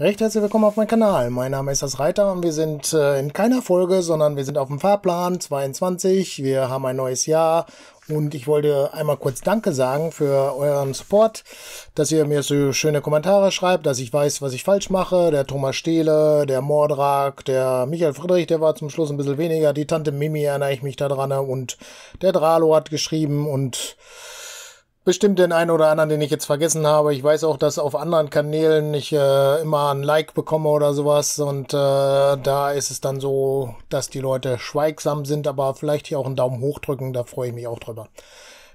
Recht herzlich willkommen auf meinem Kanal. Mein Name ist Das Reiter und wir sind äh, in keiner Folge, sondern wir sind auf dem Fahrplan 22. Wir haben ein neues Jahr und ich wollte einmal kurz Danke sagen für euren Support, dass ihr mir so schöne Kommentare schreibt, dass ich weiß, was ich falsch mache. Der Thomas Stehle, der Mordrak, der Michael Friedrich, der war zum Schluss ein bisschen weniger. Die Tante Mimi erinnere ich mich daran und der Dralo hat geschrieben und bestimmt den einen oder anderen, den ich jetzt vergessen habe. Ich weiß auch, dass auf anderen Kanälen ich äh, immer ein Like bekomme oder sowas. Und äh, da ist es dann so, dass die Leute schweigsam sind, aber vielleicht hier auch einen Daumen hoch drücken. Da freue ich mich auch drüber.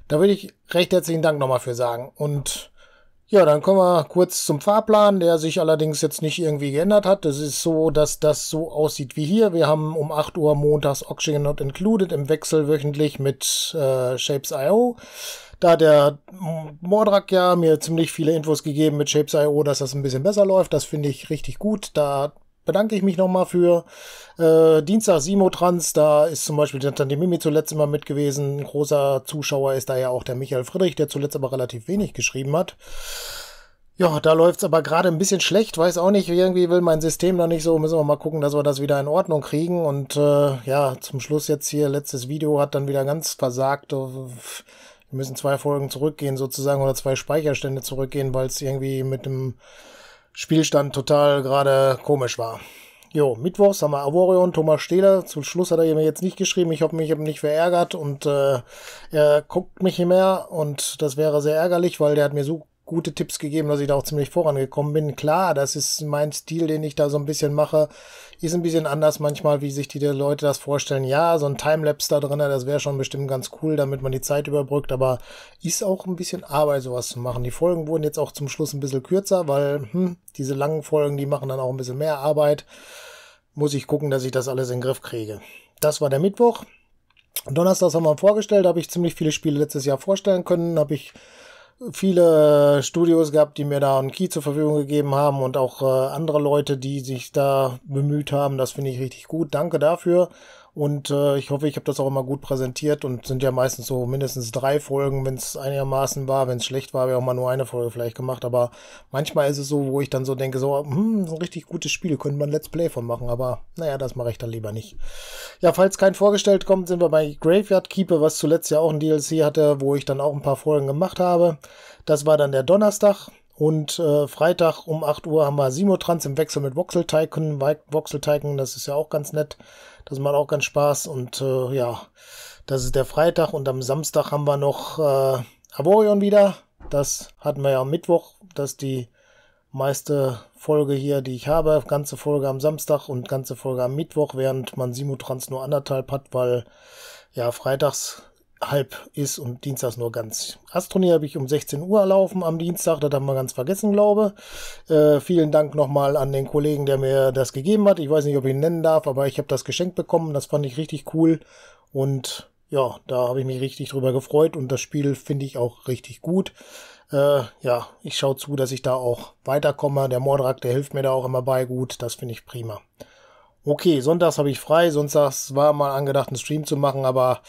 Da würde ich recht herzlichen Dank nochmal für sagen. Und ja, dann kommen wir kurz zum Fahrplan, der sich allerdings jetzt nicht irgendwie geändert hat. Es ist so, dass das so aussieht wie hier. Wir haben um 8 Uhr montags Oxygen Not Included im Wechsel wöchentlich mit äh, Shapes.io da der Mordrak ja mir ziemlich viele Infos gegeben mit Shapes.io, dass das ein bisschen besser läuft. Das finde ich richtig gut. Da bedanke ich mich nochmal für. Äh, Dienstag Simotrans, da ist zum Beispiel der Tante Mimi zuletzt immer mit gewesen. Ein großer Zuschauer ist da ja auch der Michael Friedrich, der zuletzt aber relativ wenig geschrieben hat. Ja, da läuft's aber gerade ein bisschen schlecht, weiß auch nicht, irgendwie will mein System da nicht so, müssen wir mal gucken, dass wir das wieder in Ordnung kriegen und äh, ja, zum Schluss jetzt hier, letztes Video hat dann wieder ganz versagt, wir müssen zwei Folgen zurückgehen sozusagen oder zwei Speicherstände zurückgehen, weil es irgendwie mit dem Spielstand total gerade komisch war. Jo, Mittwochs haben wir Avorion, Thomas Stehler. Zum Schluss hat er mir jetzt nicht geschrieben. Ich hoffe, mich eben nicht verärgert und äh, er guckt mich hier mehr und das wäre sehr ärgerlich, weil der hat mir so gute Tipps gegeben, dass ich da auch ziemlich vorangekommen bin. Klar, das ist mein Stil, den ich da so ein bisschen mache. Ist ein bisschen anders manchmal, wie sich die Leute das vorstellen. Ja, so ein Timelapse da drin, das wäre schon bestimmt ganz cool, damit man die Zeit überbrückt, aber ist auch ein bisschen Arbeit, sowas zu machen. Die Folgen wurden jetzt auch zum Schluss ein bisschen kürzer, weil hm, diese langen Folgen, die machen dann auch ein bisschen mehr Arbeit. Muss ich gucken, dass ich das alles in den Griff kriege. Das war der Mittwoch. Donnerstag haben wir vorgestellt, habe ich ziemlich viele Spiele letztes Jahr vorstellen können, habe ich viele Studios gehabt, die mir da einen Key zur Verfügung gegeben haben und auch äh, andere Leute, die sich da bemüht haben. Das finde ich richtig gut. Danke dafür. Und äh, ich hoffe, ich habe das auch immer gut präsentiert und sind ja meistens so mindestens drei Folgen, wenn es einigermaßen war. Wenn es schlecht war, habe ich auch mal nur eine Folge vielleicht gemacht. Aber manchmal ist es so, wo ich dann so denke, so, hm, so ein richtig gutes Spiel, könnte man Let's Play von machen. Aber naja, das mache ich dann lieber nicht. Ja, falls kein vorgestellt kommt, sind wir bei Graveyard Keeper, was zuletzt ja auch ein DLC hatte, wo ich dann auch ein paar Folgen gemacht habe. Das war dann der Donnerstag. Und äh, Freitag um 8 Uhr haben wir Simotrans im Wechsel mit Voxel Tycoon. Voxel Tycoon, das ist ja auch ganz nett. Das macht auch ganz Spaß. Und äh, ja, das ist der Freitag. Und am Samstag haben wir noch äh, Avorion wieder. Das hatten wir ja am Mittwoch. Das ist die meiste Folge hier, die ich habe. Ganze Folge am Samstag und ganze Folge am Mittwoch, während man Simotrans nur anderthalb hat, weil ja freitags halb ist und dienstags nur ganz. Astronie habe ich um 16 Uhr laufen am Dienstag, das haben wir ganz vergessen, glaube. Äh, vielen Dank nochmal an den Kollegen, der mir das gegeben hat. Ich weiß nicht, ob ich ihn nennen darf, aber ich habe das geschenkt bekommen, das fand ich richtig cool und ja, da habe ich mich richtig drüber gefreut und das Spiel finde ich auch richtig gut. Äh, ja, ich schaue zu, dass ich da auch weiterkomme. Der Mordrak, der hilft mir da auch immer bei gut, das finde ich prima okay, sonntags habe ich frei, sonntags war mal angedacht, einen Stream zu machen, aber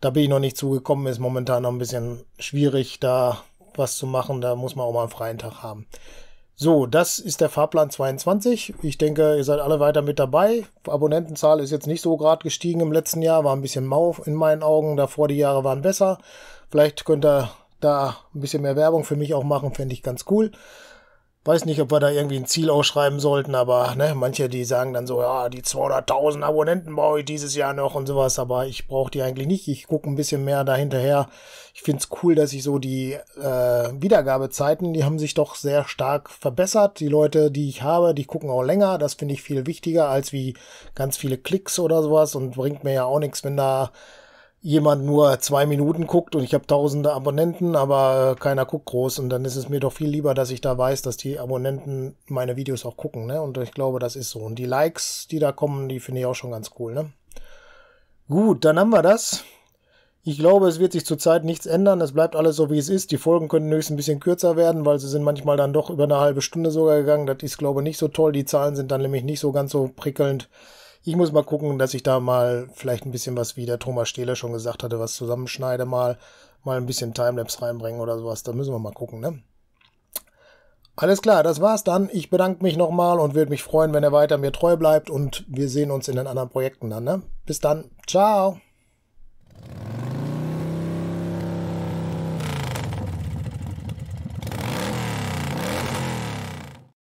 da bin ich noch nicht zugekommen, ist momentan noch ein bisschen schwierig, da was zu machen, da muss man auch mal einen freien Tag haben. So, das ist der Fahrplan 22. Ich denke, ihr seid alle weiter mit dabei. Abonnentenzahl ist jetzt nicht so gerade gestiegen im letzten Jahr, war ein bisschen mau in meinen Augen. Davor die Jahre waren besser. Vielleicht könnt ihr da ein bisschen mehr Werbung für mich auch machen, fände ich ganz cool. Weiß nicht, ob wir da irgendwie ein Ziel ausschreiben sollten, aber ne, manche, die sagen dann so, ja, die 200.000 Abonnenten brauche ich dieses Jahr noch und sowas, aber ich brauche die eigentlich nicht. Ich gucke ein bisschen mehr dahinterher. Ich find's cool, dass ich so die äh, Wiedergabezeiten, die haben sich doch sehr stark verbessert. Die Leute, die ich habe, die gucken auch länger. Das finde ich viel wichtiger als wie ganz viele Klicks oder sowas und bringt mir ja auch nichts, wenn da jemand nur zwei Minuten guckt und ich habe tausende Abonnenten, aber äh, keiner guckt groß und dann ist es mir doch viel lieber, dass ich da weiß, dass die Abonnenten meine Videos auch gucken, ne? Und ich glaube, das ist so. Und die Likes, die da kommen, die finde ich auch schon ganz cool, ne? Gut, dann haben wir das. Ich glaube, es wird sich zurzeit nichts ändern. Es bleibt alles so, wie es ist. Die Folgen können höchstens ein bisschen kürzer werden, weil sie sind manchmal dann doch über eine halbe Stunde sogar gegangen. Das ist, glaube ich, nicht so toll. Die Zahlen sind dann nämlich nicht so ganz so prickelnd ich muss mal gucken, dass ich da mal vielleicht ein bisschen was, wie der Thomas Stehler schon gesagt hatte, was zusammenschneide mal, mal ein bisschen Timelapse reinbringen oder sowas. Da müssen wir mal gucken, ne? Alles klar, das war's dann. Ich bedanke mich nochmal und würde mich freuen, wenn ihr weiter mir treu bleibt und wir sehen uns in den anderen Projekten dann, ne? Bis dann. Ciao.